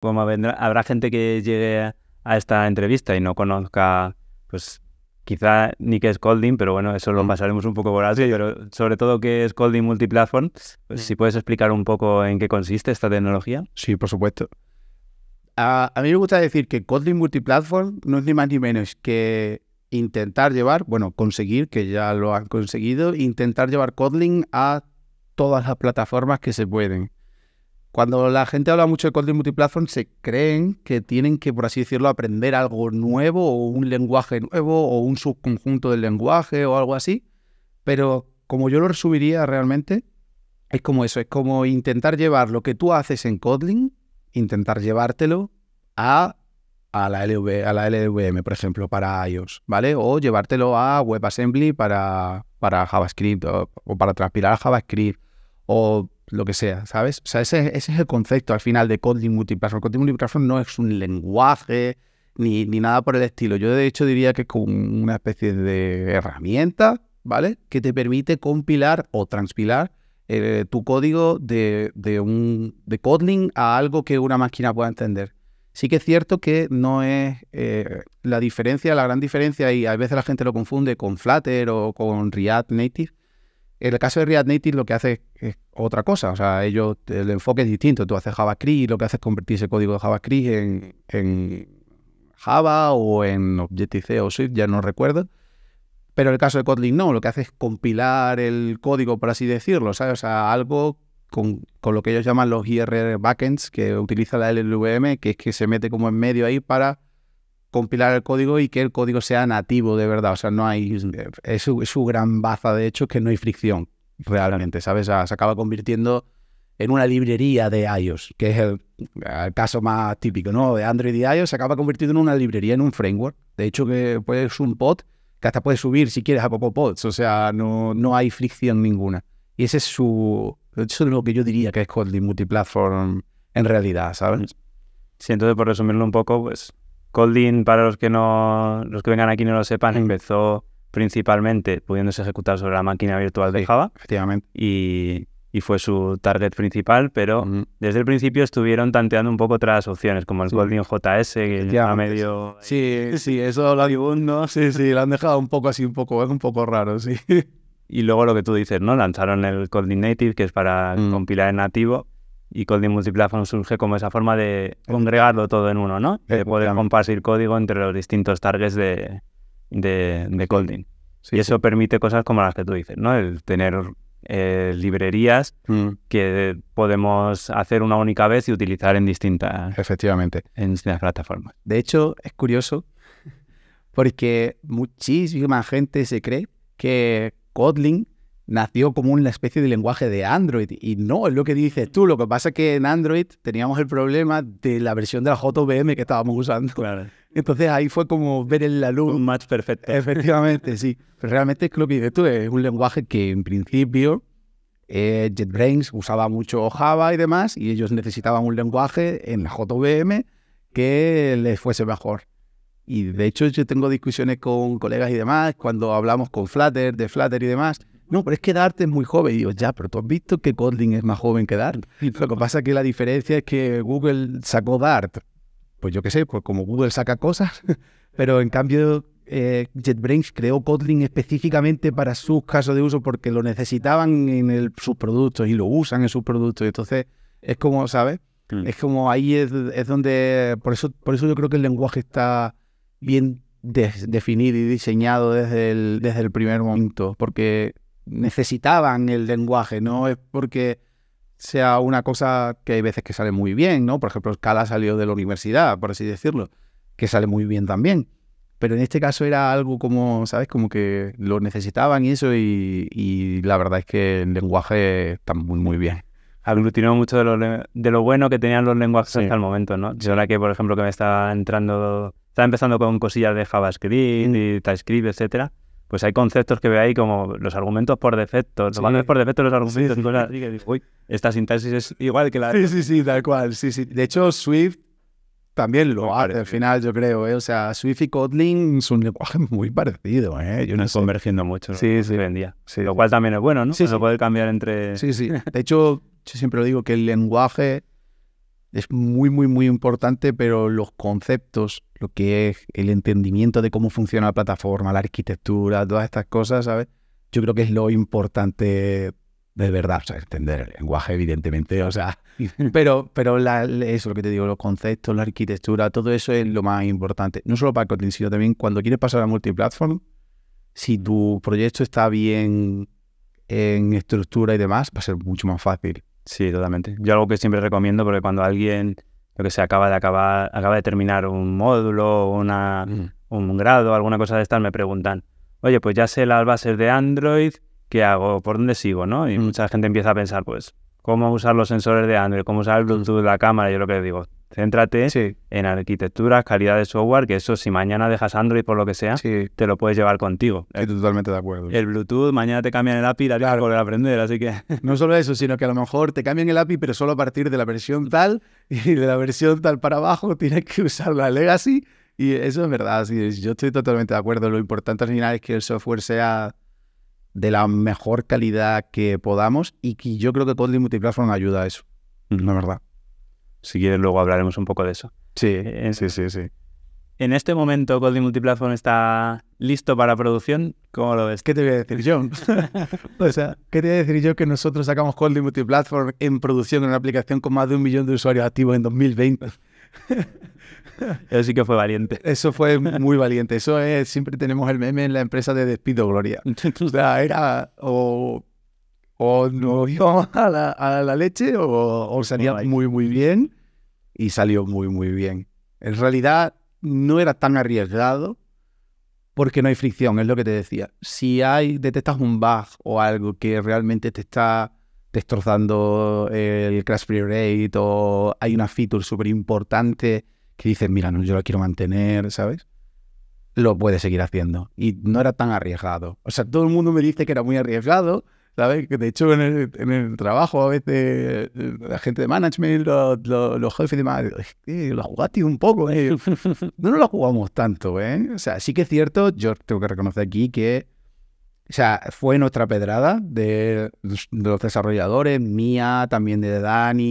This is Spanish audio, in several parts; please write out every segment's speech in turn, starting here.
como pues habrá gente que llegue a esta entrevista y no conozca, pues quizá ni es Kotlin, pero bueno, eso lo mm. pasaremos un poco por así. Yo, sobre todo que es Kotlin Multiplatform, pues, mm. si puedes explicar un poco en qué consiste esta tecnología. Sí, por supuesto. A, a mí me gusta decir que Kotlin Multiplatform no es ni más ni menos que intentar llevar, bueno, conseguir, que ya lo han conseguido, intentar llevar Kotlin a todas las plataformas que se pueden. Cuando la gente habla mucho de Kotlin multiplatform, se creen que tienen que, por así decirlo, aprender algo nuevo o un lenguaje nuevo o un subconjunto del lenguaje o algo así. Pero como yo lo resumiría realmente, es como eso, es como intentar llevar lo que tú haces en Kotlin, intentar llevártelo a, la, LVM, por ejemplo, para iOS, ¿vale? O llevártelo a WebAssembly para, para JavaScript o, para transpirar a JavaScript o lo que sea, ¿sabes? O sea, ese, es el concepto al final de Kotlin Multiplatform. Kotlin Multiplatform no es un lenguaje ni, nada por el estilo. Yo de hecho diría que es como una especie de herramienta, ¿vale? Que te permite compilar o transpilar eh, tu código de, de, un, de Kotlin a algo que una máquina pueda entender. Sí que es cierto que no es eh, la diferencia, la gran diferencia, y a veces la gente lo confunde con Flutter o con React Native, en el caso de React Native lo que hace es otra cosa, o sea, ellos, el enfoque es distinto, tú haces JavaScript y lo que haces es convertir ese código de JavaScript en, en Java o en Objective-C o Swift, ya no recuerdo. Pero en el caso de Kotlin no, lo que hace es compilar el código, por así decirlo, ¿sabes? O sea, algo con, con, lo que ellos llaman los IRR backends, que utiliza la LLVM, que es que se mete como en medio ahí para compilar el código y que el código sea nativo de verdad. O sea, no hay. Es su, gran baza, de hecho, que no hay fricción realmente, ¿sabes? se acaba convirtiendo en una librería de iOS, que es el, caso más típico, ¿no? De Android y iOS se acaba convirtiendo en una librería, en un framework. De hecho, que puedes un pod que hasta puedes subir si quieres a poco Pods. O sea, no, no hay fricción ninguna. Y ese es su. Eso es lo que yo diría que es Kotlin Multiplatform en realidad, ¿sabes? Sí, entonces, por resumirlo un poco, pues Colding, para los que no, los que vengan aquí no lo sepan, empezó principalmente pudiéndose ejecutar sobre la máquina virtual de Java. Efectivamente. Y, fue su target principal, pero desde el principio estuvieron tanteando un poco otras opciones, como el Colding JS, que ya medio. Sí, sí, eso lo ¿no? Sí, sí, lo han dejado un poco así, un poco, un poco raro, sí. Y luego lo que tú dices, ¿no? Lanzaron el Colding Native, que es para compilar en nativo, y Coding Multiplatform surge como esa forma de congregarlo todo en uno, ¿no? Eh, de poder compartir código entre los distintos targets de, de, y eso permite cosas como las que tú dices, ¿no? El tener eh, librerías mm. que podemos hacer una única vez y utilizar en distintas... Efectivamente. En distintas plataformas. De hecho, es curioso porque muchísima gente se cree que Kotlin nació como una especie de lenguaje de Android. Y no, es lo que dices tú. Lo que pasa es que en Android teníamos el problema de la versión de la JVM que estábamos usando. Entonces ahí fue como ver en la luz. Un match perfecto. Efectivamente, sí. Pero realmente es lo que dices tú. Es un lenguaje que en principio eh, JetBrains usaba mucho Java y demás, y ellos necesitaban un lenguaje en la JVM que les fuese mejor. Y de hecho yo tengo discusiones con colegas y demás, cuando hablamos con Flutter, de Flutter y demás, no, pero es que Dart es muy joven. Y digo, ya, pero tú has visto que Kotlin es más joven que Dart. Lo que pasa es que la diferencia es que Google sacó Dart. Pues yo qué sé, pues como Google saca cosas, pero en cambio eh, JetBrains creó Kotlin específicamente para sus casos de uso porque lo necesitaban en el, sus productos y lo usan en sus productos. entonces es como, ¿sabes? Mm. Es como ahí es, donde, por eso, por eso yo creo que el lenguaje está bien definido y diseñado desde el, desde el primer momento, porque necesitaban el lenguaje, no es porque sea una cosa que hay veces que sale muy bien, ¿no? Por ejemplo, Scala salió de la universidad, por así decirlo, que sale muy bien también. Pero en este caso era algo como, ¿sabes? Como que lo necesitaban y eso, y, la verdad es que el lenguaje está muy, muy bien. Aglutinó mucho de lo, de lo bueno que tenían los lenguajes hasta el momento, ¿no? Yo ahora que, por ejemplo, que me está entrando, está empezando con cosillas de JavaScript mm. y TypeScript, etcétera, pues hay conceptos que ve ahí como los argumentos por defecto, los valores por defecto los argumentos pues esta síntesis es igual que la... Sí, sí, sí, tal cual, sí, De hecho, Swift también lo hace al final, yo creo, ¿eh? O sea, Swift y Kotlin son lenguajes muy parecido, ¿eh? Yo no Convergiendo mucho. Sí, sí. vendía. lo cual también es bueno, ¿no? Sí, Se puede cambiar entre... Sí, sí. De hecho, yo siempre digo que el lenguaje es muy, muy, muy importante, pero los conceptos, lo que es el entendimiento de cómo funciona la plataforma, la arquitectura, todas estas cosas, ¿sabes? Yo creo que es lo importante de verdad, o sea, entender el lenguaje, evidentemente, o sea, pero, pero la, eso, lo que te digo, los conceptos, la arquitectura, todo eso es lo más importante, no solo para el sino también cuando quieres pasar a multiplatform, si tu proyecto está bien en estructura y demás, va a ser mucho más fácil Sí, totalmente. Yo algo que siempre recomiendo, porque cuando alguien, lo que se acaba de acabar, acaba de terminar un módulo, una, un grado, alguna cosa de estas, me preguntan, oye, pues ya sé las bases de Android, ¿qué hago? ¿Por dónde sigo? ¿no? Y mm. mucha gente empieza a pensar, pues, ¿cómo usar los sensores de Android? ¿Cómo usar el mm. Bluetooth, la cámara? Yo lo que digo, Céntrate en arquitectura, calidad de software, que eso si mañana dejas Android por lo que sea, te lo puedes llevar contigo. Estoy totalmente de acuerdo. El Bluetooth, mañana te cambian el API la claro. volver a aprender, así que... No solo eso, sino que a lo mejor te cambian el API, pero solo a partir de la versión tal y de la versión tal para abajo tienes que usar la legacy y eso es verdad, sí, yo estoy totalmente de acuerdo. Lo importante al final es que el software sea de la mejor calidad que podamos y que yo creo que Kotlin Multiplatform ayuda a eso, la verdad. Si quieres, luego hablaremos un poco de eso. Sí, eh, sí, sí, sí. En este momento, Goldy Multiplatform está listo para producción. ¿Cómo lo ves? ¿Qué te voy a decir yo? o sea, ¿qué te voy a decir yo que nosotros sacamos Goldy Multiplatform en producción en una aplicación con más de un millón de usuarios activos en 2020? Eso sí que fue valiente. Eso fue muy valiente. Eso es, siempre tenemos el meme en la empresa de despido, Gloria. O era o o no iba a la, leche o, salía muy, muy bien. Y salió muy, muy bien. En realidad no era tan arriesgado porque no hay fricción, es lo que te decía. Si hay, detectas un bug o algo que realmente te está destrozando el crash free rate o hay una feature súper importante que dices, mira, yo lo quiero mantener, ¿sabes? Lo puedes seguir haciendo. Y no era tan arriesgado. O sea, todo el mundo me dice que era muy arriesgado, ¿sabes? De hecho, en el, trabajo a veces la gente de management, los, jefes de management, la lo jugaste un poco, eh. No, nos lo jugamos tanto, ¿eh? O sea, sí que es cierto, yo tengo que reconocer aquí que, o sea, fue nuestra pedrada de los desarrolladores, mía, también de Dani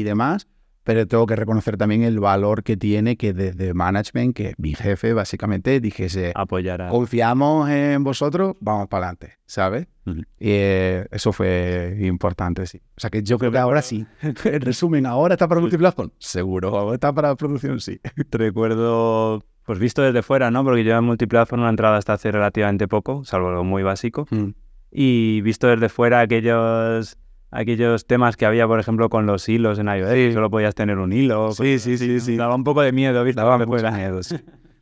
y demás, pero tengo que reconocer también el valor que tiene que desde management, que mi jefe básicamente dijese, apoyará. Confiamos en vosotros, vamos para adelante, ¿sabes? Y eh, eso fue importante, sí. O sea que yo creo que ahora sí. en resumen, ahora está para multiplatform. Seguro, está para producción, sí. Te recuerdo, pues visto desde fuera, ¿no? Porque yo en no he entrada hasta hace relativamente poco, salvo lo muy básico. Mm. Y visto desde fuera aquellos aquellos temas que había, por ejemplo, con los hilos en iOS, solo podías tener un hilo. Sí, sí, sí, sí, Daba un poco de miedo, ¿viste? Daba mucho miedo,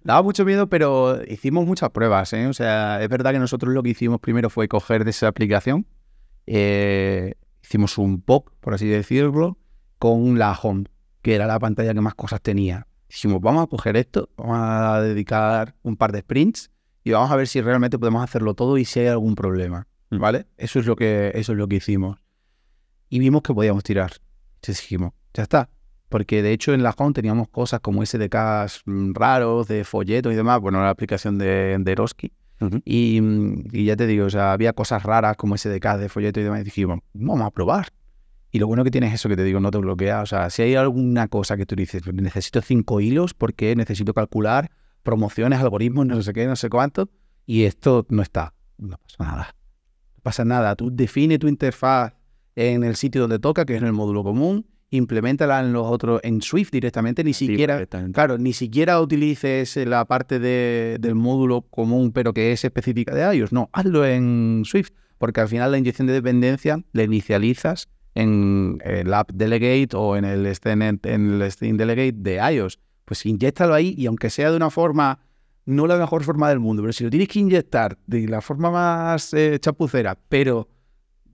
Daba mucho miedo, pero hicimos muchas pruebas, ¿eh? O sea, es verdad que nosotros lo que hicimos primero fue coger de esa aplicación, eh, hicimos un pop, por así decirlo, con la home, que era la pantalla que más cosas tenía. Dijimos, vamos a coger esto, vamos a dedicar un par de sprints y vamos a ver si realmente podemos hacerlo todo y si hay algún problema, mm. ¿vale? Eso es lo que, eso es lo que hicimos y vimos que podíamos tirar. Entonces dijimos, ya está. Porque de hecho en la home teníamos cosas como SDKs raros, de folletos y demás. Bueno, la aplicación de, Eroski. y, ya te digo, o sea, había cosas raras como SDKs de folletos y demás. Y dijimos, vamos a probar. Y lo bueno que tienes es eso que te digo, no te bloquea. O sea, si hay alguna cosa que tú dices, necesito cinco hilos porque necesito calcular promociones, algoritmos, no sé qué, no sé cuánto, y esto no está. No pasa nada. No pasa nada. Tú define tu interfaz, en el sitio donde toca, que es en el módulo común, implementala en los otros, en Swift directamente, ni siquiera, claro, ni siquiera utilices eh, la parte del módulo común, pero que es específica de iOS, no, hazlo en Swift, porque al final la inyección de dependencia la inicializas en el app delegate o en el en el Steam delegate de iOS, pues inyectalo ahí y aunque sea de una forma no la mejor forma del mundo, pero si lo tienes que inyectar de la forma más eh, chapucera, pero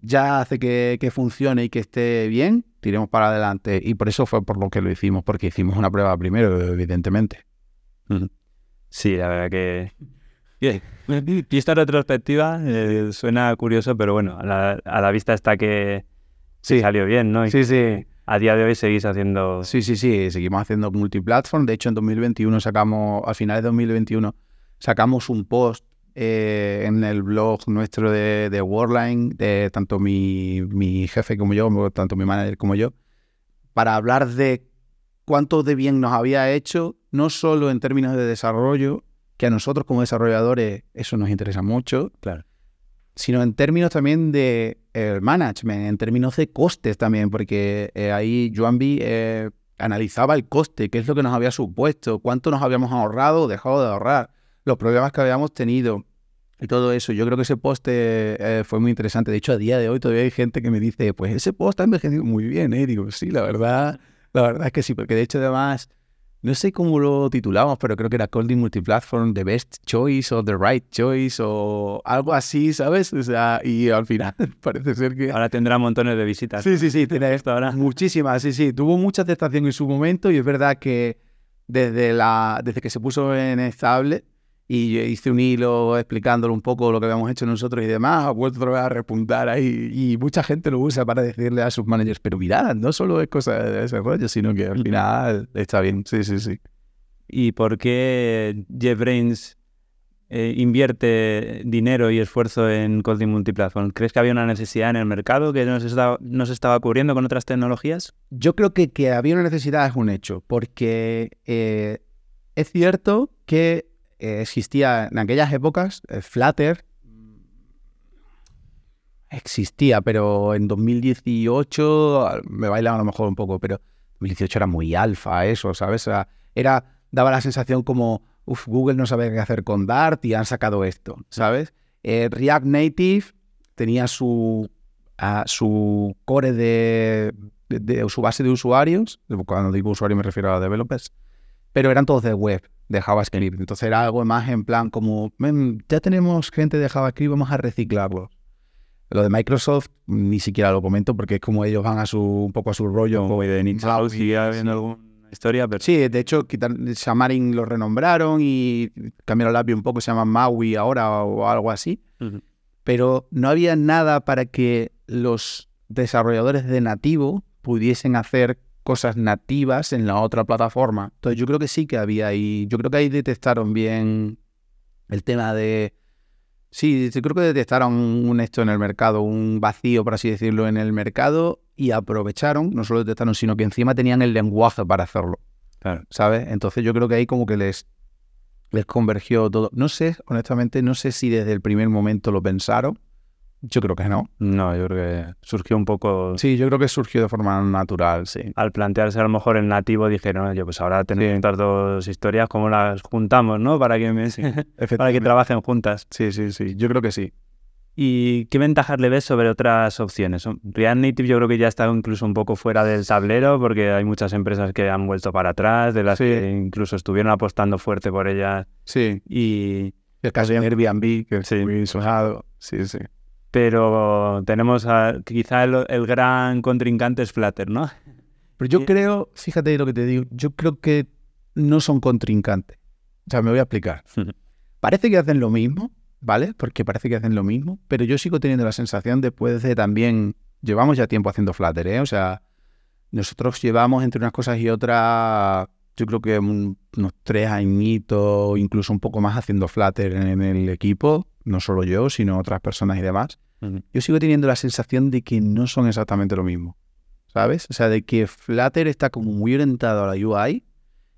ya hace que, funcione y que esté bien, tiremos para adelante. Y por eso fue por lo que lo hicimos, porque hicimos una prueba primero, evidentemente. Sí, la verdad que... Y esta retrospectiva eh, suena curioso, pero bueno, a la, vista está que sí. salió bien, ¿no? sí, sí. A día de hoy seguís haciendo... Sí, sí, sí, seguimos haciendo multiplatform. De hecho, en 2021 sacamos, a finales de 2021, sacamos un post eh, en el blog nuestro de, de Worldline, de tanto mi, jefe como yo, tanto mi manager como yo, para hablar de cuánto de bien nos había hecho, no solo en términos de desarrollo, que a nosotros como desarrolladores eso nos interesa mucho, claro. sino en términos también de el eh, management, en términos de costes también, porque eh, ahí eh, analizaba el coste, qué es lo que nos había supuesto, cuánto nos habíamos ahorrado o dejado de ahorrar, los problemas que habíamos tenido, y todo eso. Yo creo que ese post eh, fue muy interesante. De hecho, a día de hoy todavía hay gente que me dice, pues ese post ha envejecido muy bien, ¿eh? digo, sí, la verdad, la verdad es que sí, porque de hecho además, no sé cómo lo titulamos, pero creo que era Colding Multiplatform, The Best Choice o The Right Choice o algo así, ¿sabes? O sea, y al final parece ser que... Ahora tendrá montones de visitas. Sí, sí, sí, tiene esto ahora. Muchísimas, sí, sí. Tuvo mucha aceptación en su momento y es verdad que desde, la, desde que se puso en estable y hice un hilo explicándole un poco lo que habíamos hecho nosotros y demás, ha vuelto otra a repuntar ahí y mucha gente lo usa para decirle a sus managers, pero mirad, no solo es cosa de desarrollo, sino que al final está bien, sí, sí, sí. ¿Y por qué JetBrains eh, invierte dinero y esfuerzo en Coding Multiplatform? ¿Crees que había una necesidad en el mercado que no se, estaba, no se estaba cubriendo con otras tecnologías? Yo creo que que había una necesidad es un hecho, porque eh, es cierto que eh, existía en aquellas épocas eh, Flutter. Existía, pero en 2018 me bailaba a lo mejor un poco, pero 2018 era muy alfa eso, ¿sabes? Era, daba la sensación como, uff, Google no sabe qué hacer con Dart y han sacado esto, ¿sabes? Eh, React Native tenía su, su core de, de, su base de usuarios, cuando digo usuario me refiero a developers, pero eran todos de web, de JavaScript. Entonces era algo más en plan como, ya tenemos gente de JavaScript, vamos a reciclarlo. Lo de Microsoft ni siquiera lo comento porque es como ellos van a su, un poco a su rollo. Como de habiendo alguna historia. Pero... Sí, de hecho, Xamarin lo renombraron y cambiaron el API un poco, se llama Maui ahora o algo así. Pero no había nada para que los desarrolladores de nativo pudiesen hacer cosas nativas en la otra plataforma. Entonces yo creo que sí que había ahí, yo creo que ahí detectaron bien el tema de... Sí, yo creo que detectaron un esto en el mercado, un vacío, por así decirlo, en el mercado y aprovecharon, no solo detectaron, sino que encima tenían el lenguaje para hacerlo. ¿Sabes? Entonces yo creo que ahí como que les, les convergió todo. No sé, honestamente, no sé si desde el primer momento lo pensaron, yo creo que no. No, yo creo que surgió un poco... Sí, yo creo que surgió de forma natural, sí. Al plantearse a lo mejor el nativo dijeron, yo pues ahora tenemos estas dos historias, ¿cómo las juntamos, no? Para que, que trabajen juntas. Sí, sí, sí, yo creo que sí. ¿Y qué ventajas le ves sobre otras opciones? Real Native yo creo que ya está incluso un poco fuera del tablero porque hay muchas empresas que han vuelto para atrás, de las que incluso estuvieron apostando fuerte por ellas. Sí. Y... El caso de Airbnb, que es muy soñado Sí, sí pero tenemos quizá el, gran contrincante es Flutter, ¿no? Pero yo creo, fíjate lo que te digo, yo creo que no son contrincantes. O sea, me voy a explicar. Parece que hacen lo mismo, ¿vale? Porque parece que hacen lo mismo, pero yo sigo teniendo la sensación después de también, llevamos ya tiempo haciendo Flutter, ¿eh? O sea, nosotros llevamos entre unas cosas y otras, yo creo que unos tres añitos, incluso un poco más haciendo Flutter en el equipo no solo yo, sino otras personas y demás, yo sigo teniendo la sensación de que no son exactamente lo mismo. ¿Sabes? O sea, de que Flutter está como muy orientado a la UI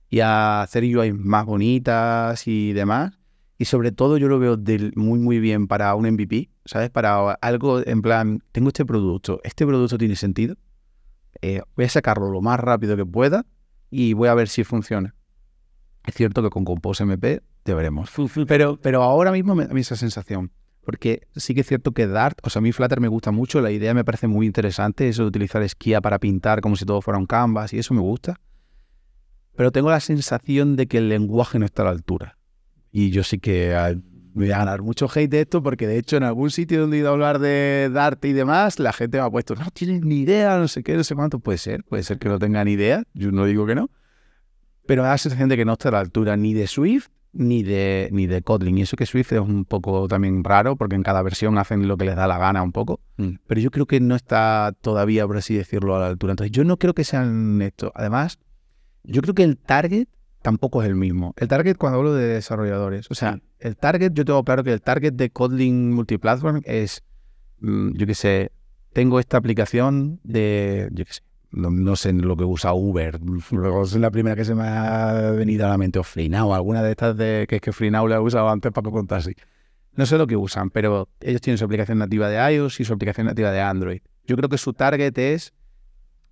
y a hacer UI más bonitas y demás. Y sobre todo yo lo veo muy, muy bien para un MVP, ¿sabes? Para algo en plan, tengo este producto, este producto tiene sentido, eh, voy a sacarlo lo más rápido que pueda y voy a ver si funciona. Es cierto que con Compose MP ya veremos. Pero, pero ahora mismo me da esa sensación. Porque sí que es cierto que Dart, o sea, a mí Flutter me gusta mucho, la idea me parece muy interesante, eso de utilizar esquía para pintar como si todo fuera un canvas y eso me gusta. Pero tengo la sensación de que el lenguaje no está a la altura. Y yo sí que ah, me voy a ganar mucho hate de esto porque de hecho en algún sitio donde he ido a hablar de Dart y demás, la gente me ha puesto, no tienes ni idea, no sé qué, no sé cuánto puede ser, puede ser que no tengan idea, yo no digo que no, pero me da la sensación de que no está a la altura ni de Swift ni de, ni de Kotlin. Y eso que Swift es un poco también raro, porque en cada versión hacen lo que les da la gana un poco. Mm. Pero yo creo que no está todavía, por así decirlo, a la altura. Entonces, yo no creo que sean esto. Además, yo creo que el target tampoco es el mismo. El target cuando hablo de desarrolladores, o sea, el target, yo tengo claro que el target de Kotlin Multiplatform es, mm, yo qué sé, tengo esta aplicación de, yo qué sé, no, sé lo que usa Uber. Luego es la primera que se me ha venido a la mente, o Freenow, alguna de estas de, que es que Freenow le ha usado antes para contar así No sé lo que usan, pero ellos tienen su aplicación nativa de iOS y su aplicación nativa de Android. Yo creo que su target es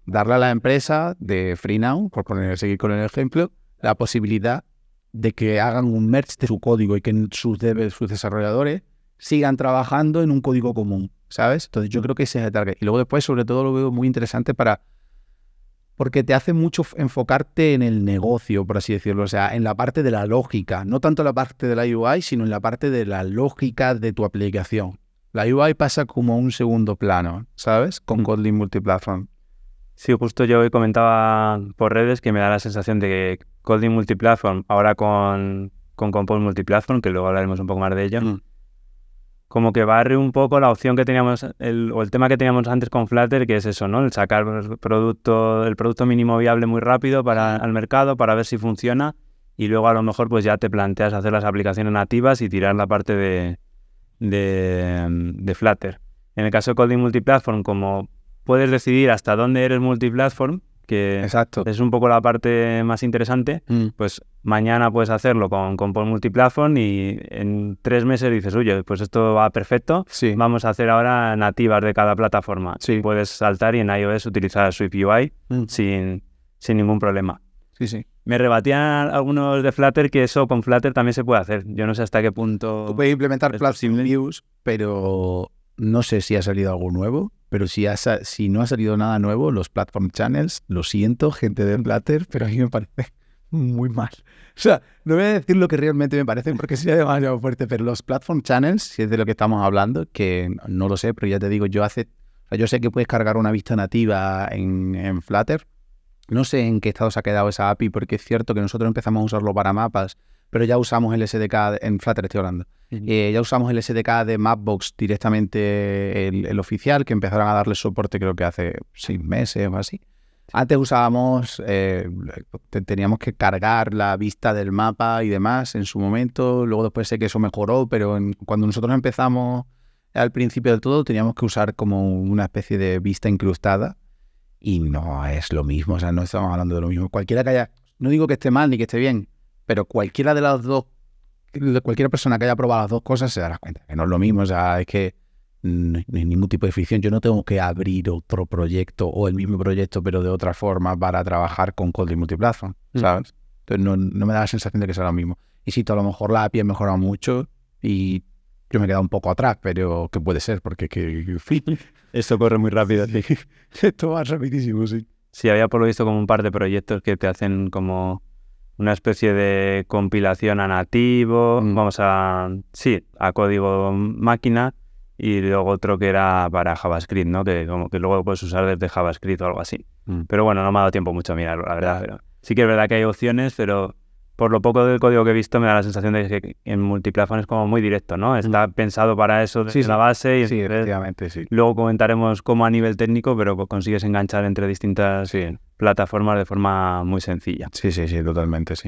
darle a la empresa de FreeNow, por poner, seguir con el ejemplo, la posibilidad de que hagan un merge de su código y que sus, sus desarrolladores sigan trabajando en un código común, ¿sabes? Entonces yo creo que ese es el target. Y luego después, sobre todo, lo veo muy interesante para porque te hace mucho enfocarte en el negocio, por así decirlo, o sea, en la parte de la lógica, no tanto la parte de la UI, sino en la parte de la lógica de tu aplicación. La UI pasa como un segundo plano, ¿sabes? Con mm. Kotlin Multiplatform. Sí, justo yo hoy comentaba por redes que me da la sensación de que Kotlin Multiplatform, ahora con, con Compose Multiplatform, que luego hablaremos un poco más de ello, mm como que barre un poco la opción que teníamos, el, o el tema que teníamos antes con Flutter, que es eso, ¿no? El sacar el producto, el producto mínimo viable muy rápido para, al mercado para ver si funciona y luego a lo mejor pues ya te planteas hacer las aplicaciones nativas y tirar la parte de, de, de Flutter. En el caso de Coding Multiplatform, como puedes decidir hasta dónde eres multiplatform, que es un poco la parte más interesante, mm. pues mañana puedes hacerlo con, con Paul Multiplatform y en tres meses dices, oye, pues esto va perfecto, sí. vamos a hacer ahora nativas de cada plataforma. Puedes saltar y en iOS utilizar su mm. sin, ningún problema. Sí, sí. Me rebatían algunos de Flutter que eso con Flutter también se puede hacer. Yo no sé hasta qué punto... Tú puedes implementar Flutter news, pero no sé si ha salido algo nuevo pero si, si no ha salido nada nuevo, los platform channels, lo siento, gente de Flutter, pero a mí me parece muy mal. O sea, no voy a decir lo que realmente me parece porque sería demasiado fuerte, pero los platform channels, si es de lo que estamos hablando, que no lo sé, pero ya te digo, yo hace. Yo sé que puedes cargar una vista nativa en, en Flutter. No sé en qué estado se ha quedado esa API, porque es cierto que nosotros empezamos a usarlo para mapas pero ya usamos el SDK en Flutter, estoy hablando. Eh, ya usamos el SDK de Mapbox directamente, el, oficial, que empezaron a darle soporte creo que hace seis meses o así. Antes usábamos, eh, teníamos que cargar la vista del mapa y demás en su momento. Luego después sé que eso mejoró, pero cuando nosotros empezamos al principio de todo teníamos que usar como una especie de vista incrustada y no es lo mismo, o sea, no estamos hablando de lo mismo. Cualquiera que haya, no digo que esté mal ni que esté bien, pero cualquiera de las dos, cualquier persona que haya probado las dos cosas se dará cuenta que no es lo mismo, o sea, es que no hay ningún tipo de ficción, yo no tengo que abrir otro proyecto o el mismo proyecto pero de otra forma para trabajar con code y Multiplatform, mm. ¿sabes? Entonces no, me da la sensación de que sea lo mismo. Y sí, a lo mejor la API ha mejorado mucho y yo me he quedado un poco atrás, pero que puede ser, porque que... Esto corre muy rápido, Esto va rapidísimo, sí. Sí, había por lo visto como un par de proyectos que te hacen como una especie de compilación a nativo, mm. vamos a, sí, a código máquina y luego otro que era para JavaScript, ¿no? Que, como, que luego puedes usar desde JavaScript o algo así. Mm. Pero bueno, no me ha dado tiempo mucho a mirarlo, la verdad. sí que es verdad que hay opciones, pero por lo poco del código que he visto me da la sensación de que en multiplataforma es como muy directo, ¿no? Mm. Está pensado para eso desde la base. Y sí, efectivamente, sí. Luego comentaremos cómo a nivel técnico, pero pues, consigues enganchar entre distintas... Sí plataformas de forma muy sencilla. Sí, sí, sí, totalmente, sí.